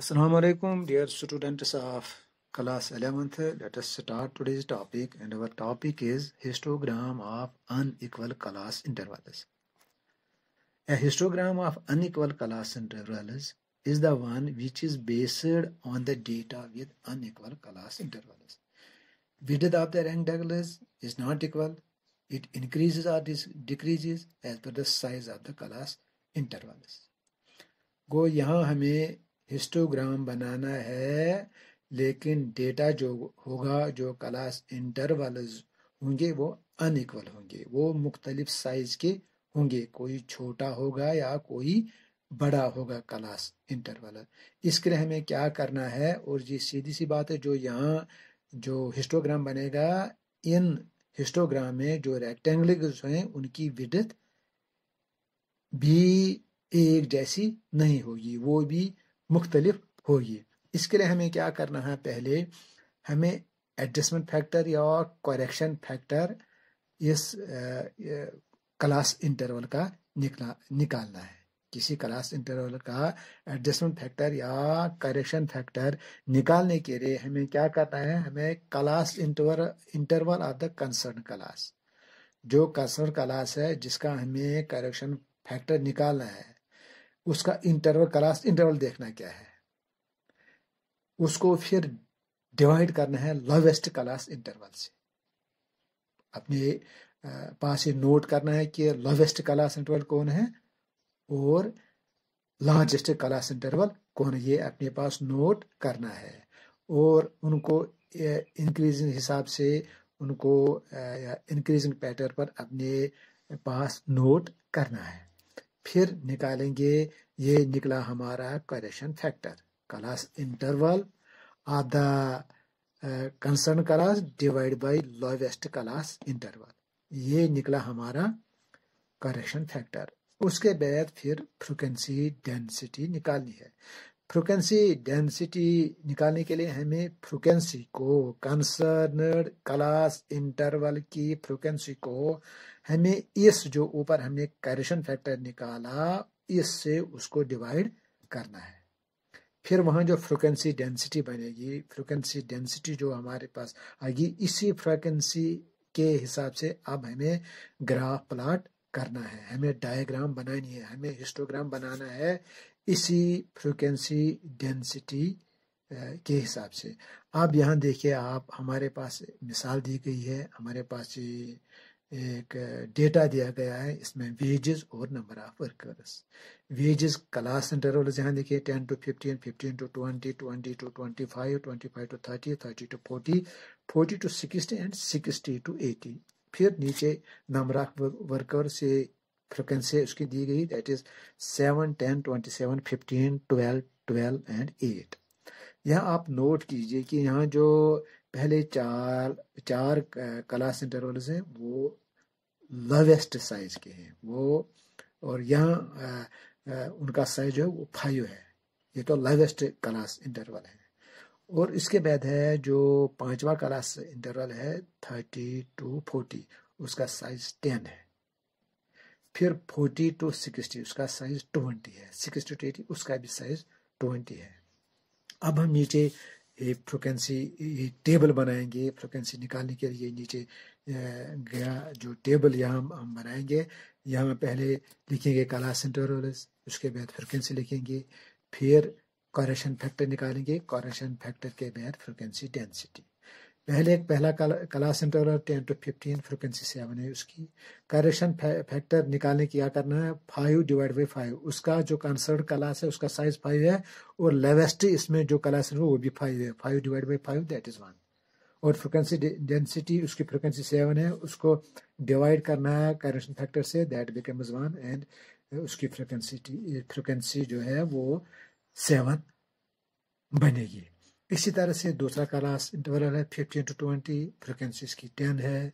Assalamu alaikum dear students of class 11th let us start today's topic and our topic is histogram of unequal class intervals a histogram of unequal class intervals is the one which is based on the data with unequal class intervals width of the rectangles is not equal it increases or decreases as per the size of the class intervals गो यहाँ हमें histogram बनाना है लेकिन data जो होगा जो class interval होंगे वो unequal होंगे वो मुख्तलिफ साइज के होंगे कोई छोटा होगा या कोई बड़ा होगा क्लास इंटरवल इसके लिए हमें क्या करना है और ये सीधी सी बात है जो यहाँ जो हिस्टोग्राम बनेगा इन हिस्टोग्राम में जो रेक्टेंगल्स हैं उनकी विडथ भी एक जैसी नहीं होगी वो भी मुख्तलिफ होगी इसके लिए हमें क्या करना है पहले हमें एडजस्टमेंट फैक्टर या करेक्शन फैक्टर इस क्लास इंटरवल का निकला निकालना है किसी क्लास इंटरवल का एडजस्टमेंट फैक्टर या करेक्शन फैक्टर निकालने के लिए हमें क्या करना है हमें class interval interval of the concern class जो कंसर्न क्लास है जिसका हमें करेक्शन फैक्टर निकालना है उसका इंटरवल क्लास इंटरवल देखना क्या है उसको फिर डिवाइड करना है लोवेस्ट क्लास इंटरवल से अपने पास ये नोट करना है कि लोवेस्ट क्लास इंटरवल कौन है और लार्जेस्ट क्लास इंटरवल कौन है ये अपने पास नोट करना है और उनको इंक्रीजिंग हिसाब से उनको इंक्रीजिंग पैटर्न पर अपने पास नोट करना है फिर निकालेंगे ये निकला हमारा करेक्शन फैक्टर क्लास इंटरवल आधा concern class divide by lowest class interval ये निकला हमारा करेक्शन फैक्टर उसके बाद फिर फ्रिक्वेंसी डेंसिटी निकालनी है फ्रिक्वेंसी डेंसिटी निकालने के लिए हमें फ्रिक्वेंसी को कंसर्न क्लास इंटरवल की फ्रिक्वेंसी को हमें इस जो ऊपर हमने कैरेशन फैक्टर निकाला इससे उसको डिवाइड करना है फिर वहाँ जो फ्रिक्वेंसी डेंसिटी बनेगी फ्रिक्वेंसी डेंसिटी जो हमारे पास आएगी इसी फ्रिक्वेंसी के हिसाब से अब हमें ग्राफ प्लाट करना है हमें डायग्राम बनानी है हमें हिस्टोग्राम बनाना है इसी फ्रिक्वेंसी डेंसिटी के हिसाब से अब यहाँ देखिए आप हमारे पास मिसाल दी गई है हमारे पास ये एक डेटा दिया गया है इसमें वेजेस और number of workers wages class center वाले यहाँ देखिए ten to fifteen fifteen to twenty twenty to twenty five twenty five to thirty thirty to forty forty to sixty and sixty to eighty फिर नीचे number of workers से frequency उसकी दी गई that is seven ten twenty seven fifteen twelve twelve and eight यहाँ आप note कीजिए कि यहाँ जो पहले चार चार कला सेंटर वाले से वो लोवेस्ट साइज के हैं वो और यहाँ उनका साइज जो है वो फाइव है ये तो लोवेस्ट क्लास इंटरवल है और इसके बाद है जो पांचवा क्लास इंटरवल है थर्टी टू फोर्टी उसका साइज टेन है फिर फोर्टी टू सिक्सटी उसका साइज ट्वेंटी है सिक्सटी टू एटी उसका भी साइज ट्वेंटी है अब हम नीचे एक फ्रिक्वेंसी टेबल बनाएंगे फ्रिक्वेंसी निकालने के लिए नीचे गया जो टेबल यहाँ हम बनाएंगे यहाँ पहले लिखेंगे काला सेंटोरस उसके बाद फ्रिक्वेंसी लिखेंगे फिर कॉरेशन फैक्टर निकालेंगे कॉरेशन फैक्टर के बाद फ्रिक्वेंसी डेंसिटी पहले एक पहला कला, कला सेंटर और ten to fifteen frequency seven है उसकी करेक्शन फैक्टर निकालने क्या करना है फाइव डिवाइड बाई फाइव उसका जो कंसर्न क्लास है उसका साइज फाइव है और लेवेस्ट इसमें जो कला सेंटर वो भी फाइव है five divide by five that is one और फ्रिक्वेंसी डेंसिटी उसकी फ्रिक्वेंसी सेवन है उसको डिवाइड करना है करेक्शन फैक्टर से दैट बिकम्स वन एंड उसकी फ्रिक्वेंसी फ्रिक्वेंसी जो है वो सेवन बनेगी इसी तरह से दूसरा क्लास इंटरवल है फिफ्टीन टू ट्वेंटी फ्रिक्वेंसी इसकी टेन है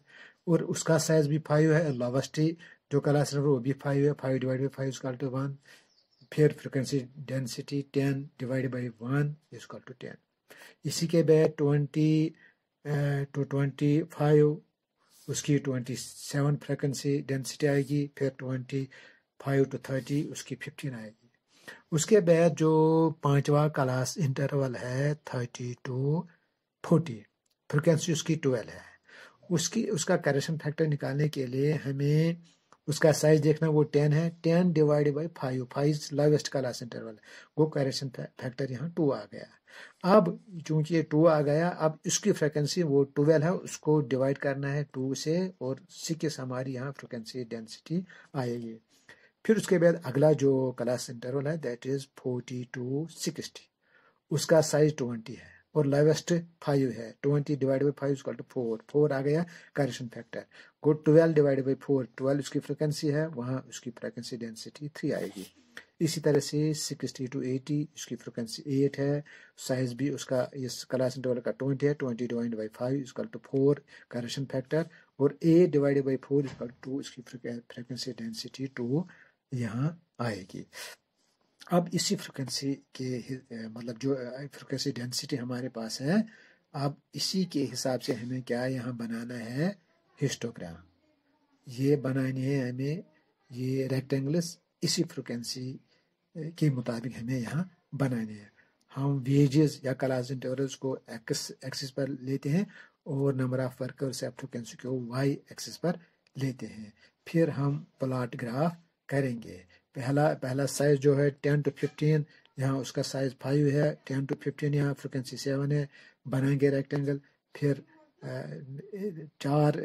और उसका साइज भी फाइव है लावस्टी जो क्लास नंबर वो भी फाइव है five divide by five is equal to one फिर frequency density ten divide by one is equal to ten इसी के बाद ट्वेंटी टू ट्वेंटी फाइव उसकी ट्वेंटी सेवन फ्रिक्वेंसी डेंसिटी आएगी फिर ट्वेंटी फाइव टू थर्टी उसकी फिफ्टीन आएगी उसके बाद जो पांचवा क्लास इंटरवल है थर्टी टू फोर्टी फ्रिक्वेंसी उसकी ट्वेल्व है उसकी उसका करेक्शन फैक्टर निकालने के लिए हमें उसका साइज देखना वो टेन है ten divide by five five lowest class interval वो करेक्शन फैक्टर यहाँ टू आ गया अब चूंकि ये टू आ गया अब इसकी फ्रिक्वेंसी वो ट्वेल्व है उसको डिवाइड करना है टू से और सिक्स हमारी यहाँ फ्रिक्वेंसी डेंसिटी आएगी फिर उसके बाद अगला जो क्लास इंटरवल है that is forty to sixty उसका साइज ट्वेंटी है और लोवेस्ट फाइव है twenty divide by five to four four आ गया correction factor good twelve divide by four twelve उसकी फ्रिक्वेंसी है वहाँ उसकी फ्रिक्वेंसी डेंसिटी थ्री आएगी इसी तरह से सिक्सटी टू एटी उसकी फ्रिक्वेंसी एट है साइज भी उसका इस क्लास इंटरवल का ट्वेंटी है twenty divide by five is equal to four correction factor और eight divide by four is equal to इसकी फ्रिक्वेंसी डेंसिटी टू यहाँ आएगी अब इसी फ्रिक्वेंसी के मतलब जो फ्रिक्वेंसी डेंसिटी हमारे पास है अब इसी के हिसाब से हमें क्या यहाँ बनाना है हिस्टोग्राम ये बनानी है हमें ये रेक्टेंगल्स इसी फ्रिक्वेंसी के मुताबिक हमें यहाँ बनाने हैं हम वेजेस या क्लास इंटरवल्स को एक्स एक्सिस पर लेते हैं और नंबर ऑफ वर्कर्स या फ्रिक्वेंसी को वाई एक्सिस पर लेते हैं फिर हम प्लाट ग्राफ करेंगे पहला पहला साइज जो है टेन टू फिफ्टीन यहाँ उसका साइज फाइव है टेन टू फिफ्टीन यहाँ फ्रिक्वेंसी सेवन है बनाएंगे रेक्टेंगल फिर चार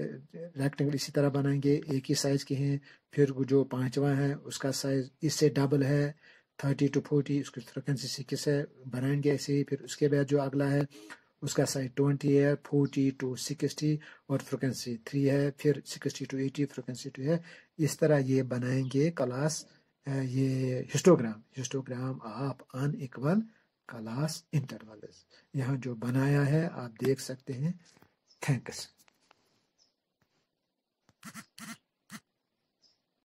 रेक्टेंगल इसी तरह बनाएंगे एक ही साइज के हैं फिर जो पांचवा है उसका साइज इससे डबल है थर्टी टू फोर्टी उसकी फ्रिक्वेंसी सिक्स है बनाएंगे ऐसे ही फिर उसके बाद जो अगला है उसका साइज 20 है 40 टू 60 और फ्रिक्वेंसी 3 है फिर 60 टू 80 फ्रिक्वेंसी 2 है इस तरह ये बनाएंगे क्लास ये हिस्टोग्राम हिस्टोग्राम आप अन इक्वल क्लास इंटरवल यहाँ जो बनाया है आप देख सकते हैं थैंक्स